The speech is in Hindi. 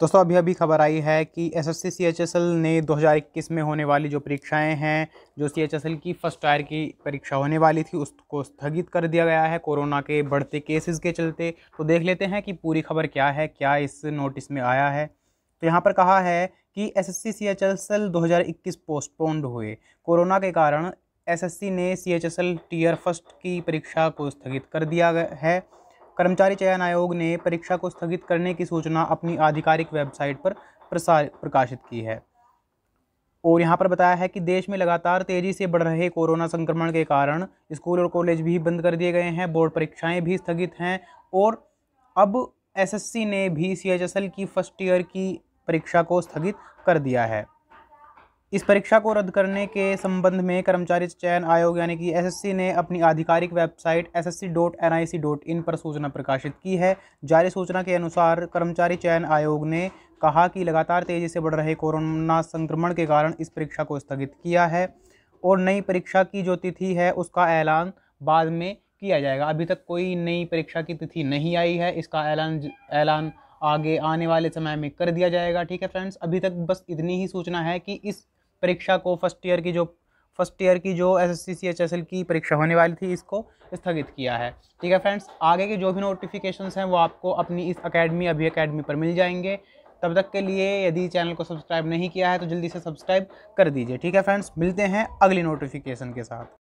दोस्तों अभी अभी खबर आई है कि एस एस सी ने 2021 में होने वाली जो परीक्षाएं हैं जो सी एच एस एल की फ़र्स्ट टायर की परीक्षा होने वाली थी उसको स्थगित कर दिया गया है कोरोना के बढ़ते केसेस के चलते तो देख लेते हैं कि पूरी खबर क्या है क्या इस नोटिस में आया है तो यहाँ पर कहा है कि S S C H postponed हुए कोरोना के कारण सी ने सी एच टीयर फर्स्ट की परीक्षा को स्थगित कर दिया है कर्मचारी चयन आयोग ने परीक्षा को स्थगित करने की सूचना अपनी आधिकारिक वेबसाइट पर प्रसार प्रकाशित की है और यहाँ पर बताया है कि देश में लगातार तेज़ी से बढ़ रहे कोरोना संक्रमण के कारण स्कूल और कॉलेज भी बंद कर दिए गए हैं बोर्ड परीक्षाएं भी स्थगित हैं और अब एसएससी ने भी सीएचएसएल की फर्स्ट ईयर की परीक्षा को स्थगित कर दिया है इस परीक्षा को रद्द करने के संबंध में कर्मचारी चयन आयोग यानी कि एसएससी ने अपनी आधिकारिक वेबसाइट एस एस पर सूचना प्रकाशित की है जारी सूचना के अनुसार कर्मचारी चयन आयोग ने कहा कि लगातार तेज़ी से बढ़ रहे कोरोना संक्रमण के कारण इस परीक्षा को स्थगित किया है और नई परीक्षा की जो तिथि है उसका ऐलान बाद में किया जाएगा अभी तक कोई नई परीक्षा की तिथि नहीं आई है इसका ऐलान ऐलान आगे आने वाले समय में कर दिया जाएगा ठीक है फ्रेंड्स अभी तक बस इतनी ही सूचना है कि इस परीक्षा को फर्स्ट ईयर की जो फर्स्ट ईयर की जो S S C C H S L की परीक्षा होने वाली थी इसको स्थगित किया है ठीक है फ्रेंड्स आगे के जो भी नोटिफिकेशंस हैं वो आपको अपनी इस अकेडमी अभी अकेडमी पर मिल जाएंगे तब तक के लिए यदि चैनल को सब्सक्राइब नहीं किया है तो जल्दी से सब्सक्राइब कर दीजिए ठीक है फ्रेंड्स मिलते हैं अगली नोटिफिकेशन के साथ